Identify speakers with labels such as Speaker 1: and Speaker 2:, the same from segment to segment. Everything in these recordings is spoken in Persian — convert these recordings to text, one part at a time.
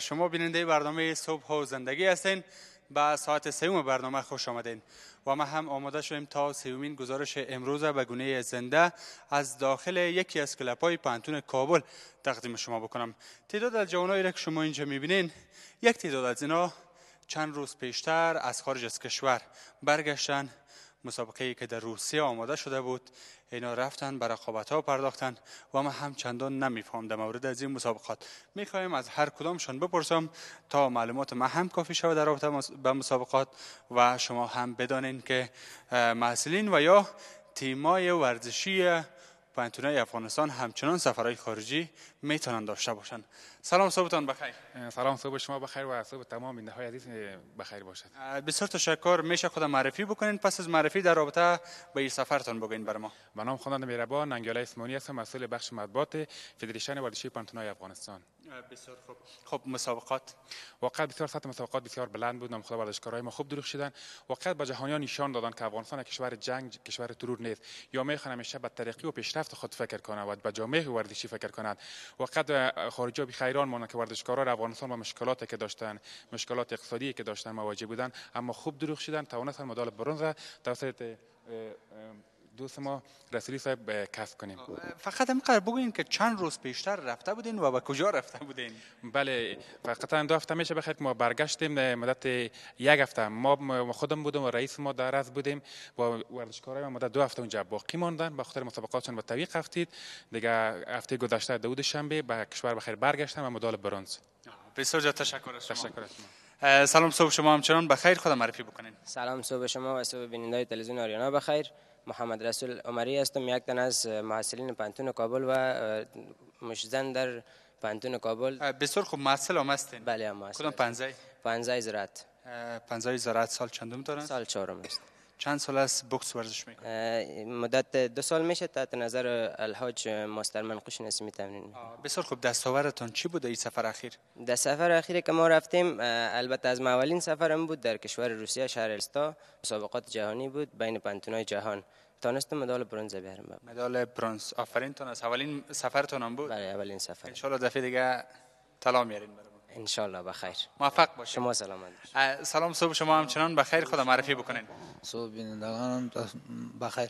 Speaker 1: شما بیننده برنامه صبح و زندگی هستین با ساعت سیوم برنامه خوش آمدین و ما هم آماده شدیم تا سیومین گزارش امروز به گونه زنده از داخل یکی از کلپای پانتون کابل تقدیم شما بکنم تعداد از جوانایی را که شما اینجا میبینین یک تعداد از اینا چند روز پیشتر از خارج از کشور برگشتن مسابقه که در روسیه آماده شده بود اینا رفتن بر رقابت ها پرداختن و ما هم چندان نمیفهم در مورد از این مسابقات میخوایم از هر کدامشان بپرسم تا معلومات ما هم کافی شود در رابطه به مسابقات و شما هم بدانین که محصلین و یا تیمای ورزشی پنتونای افغانستان همچنان سفرهای خارجی میتونن داشته باشند سلام صبحتان بخیر سلام صبح شما بخیر و صبح تمام بینده های عزیز بخیر باشد بسیار تشکر میشه خودم معرفی بکنین پس از معرفی در رابطه به این سفرتان بگین بر ما به نام خواننده میربا ننگیاله اسمانی هستم مسئول بخش مطبوعات فدریشن ورزشی پانتونای افغانستان بسیار خوب خب مسابقات واقعا بسیار سطح مسابقات بسیار بلند بود نمخدا خدا ورزشکارای ما خوب دروغ شدن واقعا به جهانیان نشان دادن که افغانستان کشور جنگ کشور ترور نیست یا میخوان همیشه به ترقی و پیشرفت خود فکر کنند و به جامعه ورزشی فکر کنند واقعا خارجی بی خیران مانند که ورزشکارا افغانستان با مشکلاتی که داشتن مشکلات اقتصادی که داشتن مواجه بودن اما خوب دروغ شدن توانستن مدال برنز را توسط دوست ما رسولی صاحب کسب کنیم خب، فقط هم قرار بگوین که چند روز پیشتر رفته بودین و به کجا رفته بودین بله فقط هم دو هفته میشه بخیر ما برگشتیم مدت یک هفته ما خودم بودم و رئیس ما در از بودیم و ورزشکارای ما مدت دو هفته اونجا باقی ماندن به خاطر مسابقاتشون به تعویق رفتید دیگه هفته گذشته دو شنبه به کشور بخیر برگشتم و مدال برنز بسیار تشکر شما سلام صبح شما همچنان بخیر خدا معرفی بکنین سلام صبح شما و صبح تلویزیون آریانا بخیر محمد رسول عمری هستم یک تن از محصلین پانتون کابل و مشزن در پانتون کابل بسیار خوب محصل هم هستین بله هم محصل کدام پنزای پنزای زراعت پنزای زراعت سال چندم دارن؟ سال چهارم است چند سال است بوکس ورزش میکنی؟ مدت دو سال میشه تحت نظر الحاج ماستر منقوش نسیمی تمنید بسیار خوب دستاورتان چی بود این سفر اخیر در سفر اخیر که ما رفتیم البته از اولین سفرم بود در کشور روسیه شهر استا مسابقات جهانی بود بین پنتونای جهان تانستم مدال برنز بیارم مدال برنز آفرین تان اولین سفرتان هم بود بله اولین سفر ان دفعه دیگه طلا میارین الله بخیر موفق باشید
Speaker 2: شما سلامت
Speaker 1: سلام صبح شما همچنان بخیر خدا معرفی بکنین
Speaker 2: صبح بینندگانم بخیر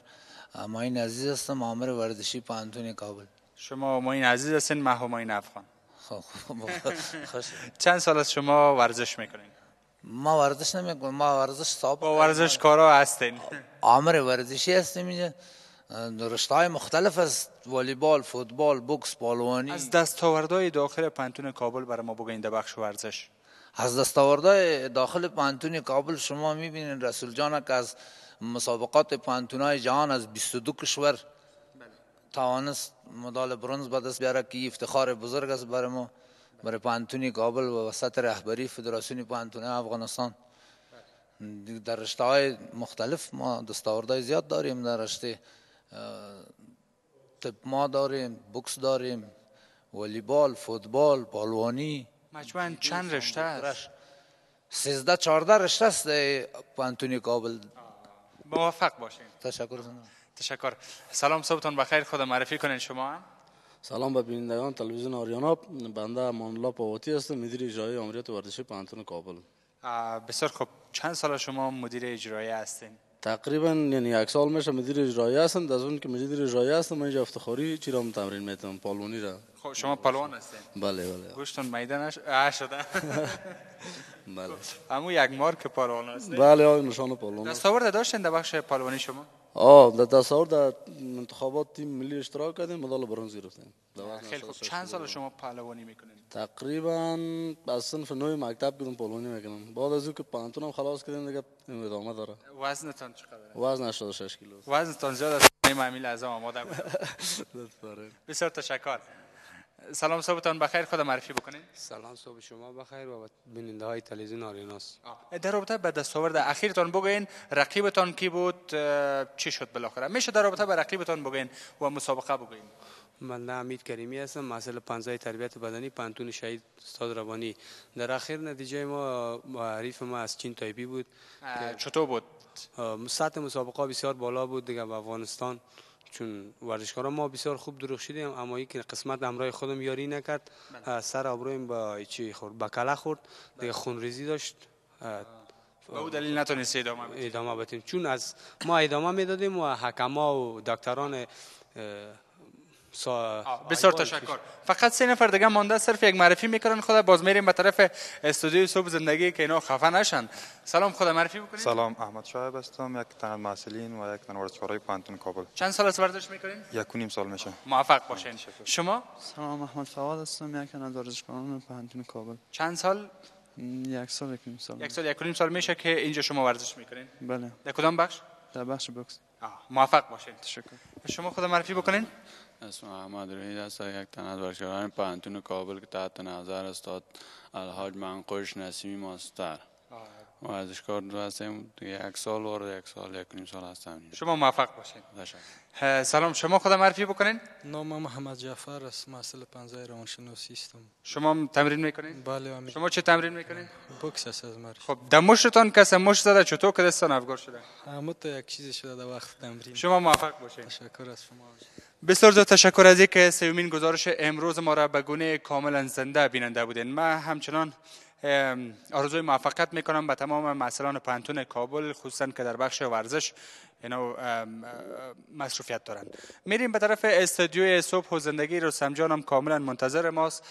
Speaker 2: ماین عزیز هستم عامر ورزشی پانتون کابل شما ماین عزیز هستین ما ماین افغان خب، خب، خب،
Speaker 1: چند سال از شما ورزش میکنین
Speaker 2: ما ورزش نمیکنم ما ورزش صاحب ورزش کارا هستین عامر ورزشی هستیم اینجا رشته مختلف از والیبال، فوتبال، بوکس، بالوانی از دستاوردهای داخل پنتون کابل برای ما بگین در بخش ورزش از دستاوردهای داخل پانتون کابل شما میبینین رسول جان که از مسابقات پانتونای جهان از 22 کشور توانست مدال برونز به دست بیاره که افتخار بزرگ است برای ما برای پانتونی کابل و وسط رهبری فدراسیون پانتون افغانستان در رشته های مختلف ما دستاوردهای زیاد داریم در رشته طب ما داریم بوکس داریم والیبال فوتبال پالوانی مجموعا چند رشته است سیزده چارده رشته است انتونی کابل
Speaker 1: موفق باشین تشکر تشکر سلام صبحتون بخیر خود معرفی کنین شما سلام به بینندگان تلویزیون آریانا بنده مانلا پاواتی هستم مدیر اجرایی آمریت ورزشی پانتون کابل بسیار خوب چند سال شما مدیر اجرایی هستین تقریبا یعنی یک سال میشه مدیر اجرایی هستم از اون که مدیر اجرایی هستم من اینجا افتخاری چی را تمرین میتونم پالونی را خب شما پالوان هستین بله بله گوشتون آ شده
Speaker 2: بله خب،
Speaker 1: همون یک که پالوان هست بله آقای نشان پالوان دستاورد داشتین در بخش پالوانی شما
Speaker 2: آه در دستاور در انتخابات تیم ملی اشتراک کردیم مدال برنز گرفتیم
Speaker 1: خیلی خوب چند سال شما پهلوانی میکنید
Speaker 2: تقریبا از
Speaker 1: صنف نوی مکتب بودم پهلوانی میکنم بعد از که پانتون خلاص کردیم دیگه ادامه داره
Speaker 2: وزنتان چقدره
Speaker 1: وزن 86 کیلو وزنتان زیاد است نیم امیل اعظم آماده بسیار تشکر سلام صبحتان بخیر خودم معرفی بکنید سلام صبح شما بخیر و بیننده های تلویزیون آریناس در رابطه به دستاورد اخیرتان بگوین رقیبتان کی بود چی شد بالاخره میشه در رابطه به رقیبتان بگوین و مسابقه بگوین من امید کریمی هستم مسئله پنزای تربیت بدنی پنتون شهید استاد روانی در اخیر نتیجه ما حریف ما از چین تایبی بود چطور بود سطح مسابقه بسیار بالا بود دیگه با افغانستان چون ورزشکارا ما بسیار خوب دروغ شدیم اما ای که قسمت امرای خودم یاری نکرد بله. سر آبرویم با چی خورد با کله خورد بله. دیگه خونریزی داشت به او دلیل نتونست ادامه بدیم ادامه چون از ما ادامه میدادیم و حکما و دکتران سا... بسیار تشکر فقط سه نفر دیگه مانده صرف یک معرفی میکنن خدا باز میریم به طرف استودیو صبح زندگی که اینا خفه نشن سلام خدا معرفی بکنید سلام احمد شاه هستم یک تن محصلین و یک تن ورزشکارای پانتون کابل چند سال از ورزش میکنین یک و نیم سال میشه موفق باشین شما سلام احمد فواد هستم یک تن از ورزشکاران پانتون کابل چند سال یک سال یک نیم سال یک سال یک نیم سال میشه که اینجا شما ورزش میکنین بله در کدام بخش در بخش بوکس موفق باشین تشکر شما خدا معرفی بکنین اسم احمد روحید است یک تن از ورشگران پانتون کابل که تحت نظر استاد الحاج منقوش نسیمی ماستر ازش دو هستیم یک سال وارد یک سال یک نیم سال هستم شما موفق باشین بله، سلام شما خودم معرفی بکنین نام محمد جعفر است محصل پنزه روانشناسی سیستم شما تمرین میکنین بله امید. شما چه تمرین میکنین بوکس است از مرش خب دمشتون کس مش زده چطور که دستان افگار شده همه یک چیزی شده در وقت تمرین شما موفق باشین تشکر از شما بسیار زیاد تشکر از اینکه سومین گزارش امروز ما را به گونه کاملا زنده بیننده بودین من همچنان آرزوی موفقیت میکنم به تمام مسئولان پنتون کابل خصوصا که در بخش ورزش اینو مصروفیت دارن میریم به طرف استودیو صبح و زندگی رستم جانم کاملا منتظر ماست